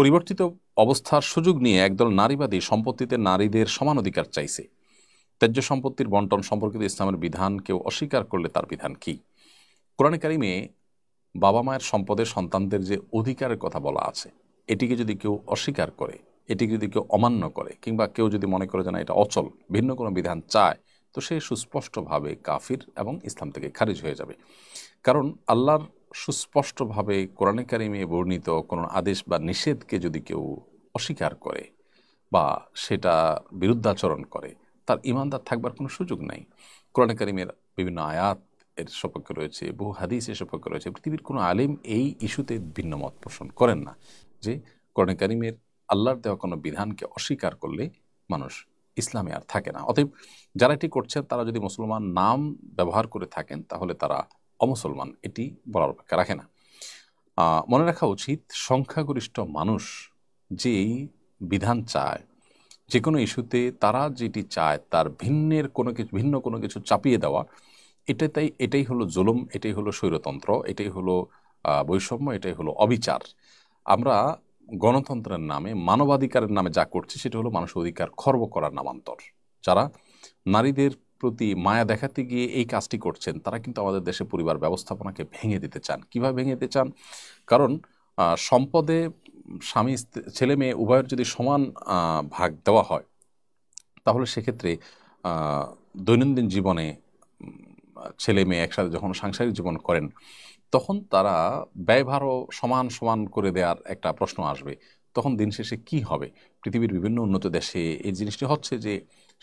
পরিবর্তিত অবস্থার সুযোগ নিয়ে একদল নারীবাদী সম্পত্তিতে নারীদের সমান অধিকার চাইছে ত্যাজ্য সম্পত্তির বন্টন সম্পর্কিত ইসলামের বিধান কেউ অস্বীকার করলে তার বিধান কি কোরআনকারী কারিমে বাবা মায়ের সম্পদের সন্তানদের যে অধিকারের কথা বলা আছে এটিকে যদি কেউ অস্বীকার করে এটিকে যদি কেউ অমান্য করে কিংবা কেউ যদি মনে করে যে না এটা অচল ভিন্ন কোনো বিধান চায় তো সে সুস্পষ্টভাবে কাফির এবং ইসলাম থেকে খারিজ হয়ে যাবে কারণ আল্লাহর সুস্পষ্টভাবে কোরআনে কারিমে বর্ণিত কোনো আদেশ বা নিষেধকে যদি কেউ অস্বীকার করে বা সেটা বিরুদ্ধাচরণ করে তার ইমানদার থাকবার কোনো সুযোগ নাই কোরআনে কারিমের বিভিন্ন আয়াত এর সপক্ষে রয়েছে বহু হাদিস এর সপক্ষে রয়েছে পৃথিবীর কোনো আলিম এই ইস্যুতে ভিন্ন মত পোষণ করেন না যে কোরআনে কারিমের আল্লাহর দেওয়া কোনো বিধানকে অস্বীকার করলে মানুষ ইসলামে আর থাকে না অতএব যারা এটি করছেন তারা যদি মুসলমান নাম ব্যবহার করে থাকেন তাহলে তারা অমুসলমান এটি বলার অপেক্ষা রাখে না মনে রাখা উচিত সংখ্যাগরিষ্ঠ মানুষ যে এই বিধান চায় যে কোনো ইস্যুতে তারা যেটি চায় তার ভিন্নের কোনো কিছু ভিন্ন কোনো কিছু চাপিয়ে দেওয়া এটা তাই এটাই হলো জুলুম এটাই হলো স্বৈরতন্ত্র এটাই হলো বৈষম্য এটাই হলো অবিচার আমরা গণতন্ত্রের নামে মানবাধিকারের নামে যা করছি সেটা হলো মানুষ অধিকার খর্ব করার নামান্তর যারা নারীদের প্রতি মায়া দেখাতে গিয়ে এই কাজটি করছেন তারা কিন্তু আমাদের দেশে পরিবার ব্যবস্থাপনাকে ভেঙে দিতে চান কিভাবে ভেঙে দিতে চান কারণ সম্পদে স্বামী ছেলে মেয়ে উভয়ের যদি সমান ভাগ দেওয়া হয় তাহলে সেক্ষেত্রে দৈনন্দিন জীবনে ছেলে মেয়ে একসাথে যখন সাংসারিক জীবন করেন তখন তারা ব্যয়ভারও সমান সমান করে দেওয়ার একটা প্রশ্ন আসবে তখন দিন শেষে কি হবে পৃথিবীর বিভিন্ন উন্নত দেশে এই জিনিসটি হচ্ছে যে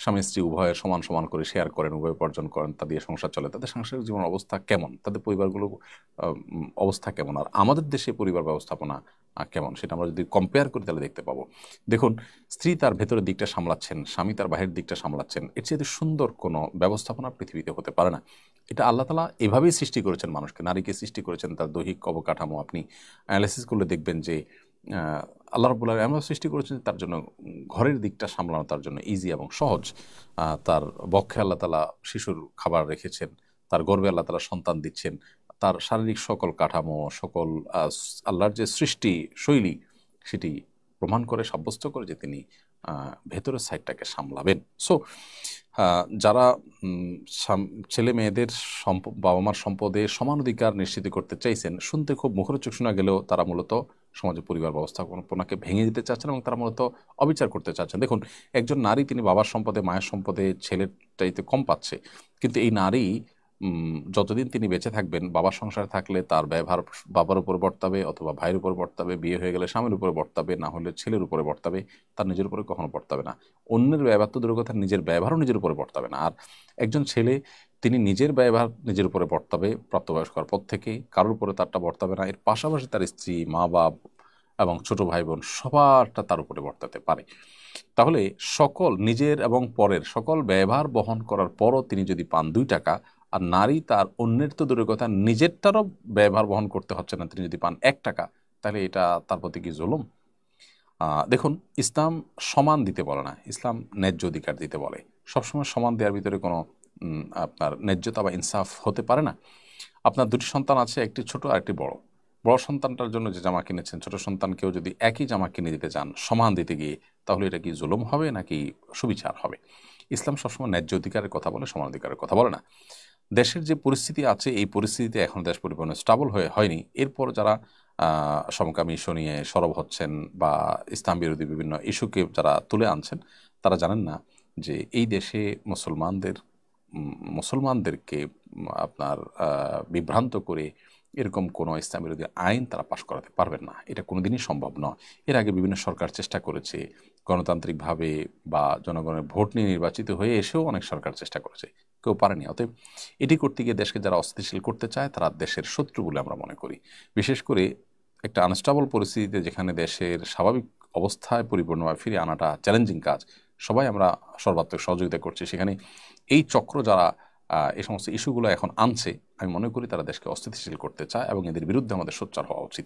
স্বামী স্ত্রী উভয়ে সমান সমান করে শেয়ার করেন উভয় উপার্জন করেন তা দিয়ে সংসার চলে তাদের সাংসারিক জীবন অবস্থা কেমন তাদের পরিবারগুলো অবস্থা কেমন আর আমাদের দেশে পরিবার ব্যবস্থাপনা কেমন সেটা আমরা যদি কম্পেয়ার করি তাহলে দেখতে পাবো দেখুন স্ত্রী তার ভেতরের দিকটা সামলাচ্ছেন স্বামী তার বাহিরের দিকটা সামলাচ্ছেন এর চেয়ে সুন্দর কোনো ব্যবস্থাপনা পৃথিবীতে হতে পারে না এটা আল্লাহ তালা এভাবেই সৃষ্টি করেছেন মানুষকে নারীকে সৃষ্টি করেছেন তার দৈহিক অবকাঠামো আপনি অ্যানালাইসিস করলে দেখবেন যে আল্লাহ রবুল্লাহ আমরা সৃষ্টি করেছেন তার জন্য ঘরের দিকটা সামলানো তার জন্য ইজি এবং সহজ তার বক্ষে আল্লাহ তালা শিশুর খাবার রেখেছেন তার গর্বে আল্লাহ তালা সন্তান দিচ্ছেন তার শারীরিক সকল কাঠামো সকল আল্লাহর যে সৃষ্টি শৈলী সেটি প্রমাণ করে সাব্যস্ত করে যে তিনি ভেতরের সাইডটাকে সামলাবেন সো যারা ছেলে মেয়েদের বাবা মার সম্পদে সমান অধিকার নিশ্চিত করতে চাইছেন শুনতে খুব মুখরোচক শোনা গেলেও তারা মূলত সমাজে পরিবার ব্যবস্থাপনাকে ভেঙে দিতে চাচ্ছেন এবং তারা মূলত অবিচার করতে চাচ্ছেন দেখুন একজন নারী তিনি বাবার সম্পদে মায়ের সম্পদে ছেলের চাইতে কম পাচ্ছে কিন্তু এই নারী যতদিন তিনি বেঁচে থাকবেন বাবার সংসার থাকলে তার ব্যবহার বাবার উপর বর্তাবে অথবা ভাইয়ের উপর বর্তাবে বিয়ে হয়ে গেলে স্বামীর উপরে বর্তাবে না হলে ছেলের উপরে বর্তাবে তার নিজের উপরে কখনো বর্তাবে না অন্যের ব্যবহার তো দূরের কথা নিজের ব্যবহারও নিজের উপরে বর্তাবে না আর একজন ছেলে তিনি নিজের ব্যবহার নিজের উপরে বর্তাবে প্রাপ্তবয়স্ক হওয়ার পর থেকে কারোর উপরে তারটা বর্তাবে না এর পাশাপাশি তার স্ত্রী মা বাপ এবং ছোট ভাই বোন সবারটা তার উপরে বর্তাতে পারে তাহলে সকল নিজের এবং পরের সকল ব্যবহার বহন করার পরও তিনি যদি পান দুই টাকা আর নারী তার অন্যের তো দূরের কথা নিজেরটারও ব্যবহার বহন করতে হচ্ছে না তিনি যদি পান এক টাকা তাহলে এটা তার প্রতি কি জুলুম দেখুন ইসলাম সমান দিতে বলে না ইসলাম ন্যায্য অধিকার দিতে বলে সবসময় সমান দেওয়ার ভিতরে কোনো আপনার ন্যায্যতা বা ইনসাফ হতে পারে না আপনার দুটি সন্তান আছে একটি ছোট আর একটি বড় বড় সন্তানটার জন্য যে জামা কিনেছেন ছোট সন্তানকেও যদি একই জামা কিনে দিতে চান সমান দিতে গিয়ে তাহলে এটা কি জুলুম হবে নাকি সুবিচার হবে ইসলাম সবসময় ন্যায্য অধিকারের কথা বলে সমান অধিকারের কথা বলে না দেশের যে পরিস্থিতি আছে এই পরিস্থিতিতে এখন দেশ পরিবহন স্টাবল হয়ে হয়নি এরপর যারা সমকামী ইস্যু নিয়ে সরব হচ্ছেন বা ইসলাম বিরোধী বিভিন্ন ইস্যুকে যারা তুলে আনছেন তারা জানেন না যে এই দেশে মুসলমানদের মুসলমানদেরকে আপনার বিভ্রান্ত করে এরকম কোনো ইসলাম বিরোধী আইন তারা পাশ করাতে পারবেন না এটা কোনোদিনই সম্ভব নয় এর আগে বিভিন্ন সরকার চেষ্টা করেছে গণতান্ত্রিকভাবে বা জনগণের ভোট নিয়ে নির্বাচিত হয়ে এসেও অনেক সরকার চেষ্টা করেছে কেউ পারেনি অতএব এটি করতে গিয়ে দেশকে যারা অস্থিতিশীল করতে চায় তারা দেশের শত্রু বলে আমরা মনে করি বিশেষ করে একটা আনস্টাবল পরিস্থিতিতে যেখানে দেশের স্বাভাবিক অবস্থায় পরিপূর্ণভাবে ফিরে আনাটা চ্যালেঞ্জিং কাজ সবাই আমরা সর্বাত্মক সহযোগিতা করছি সেখানে এই চক্র যারা এই সমস্ত ইস্যুগুলো এখন আনছে আমি মনে করি তারা দেশকে অস্থিতিশীল করতে চায় এবং এদের বিরুদ্ধে আমাদের সোচ্চার হওয়া উচিত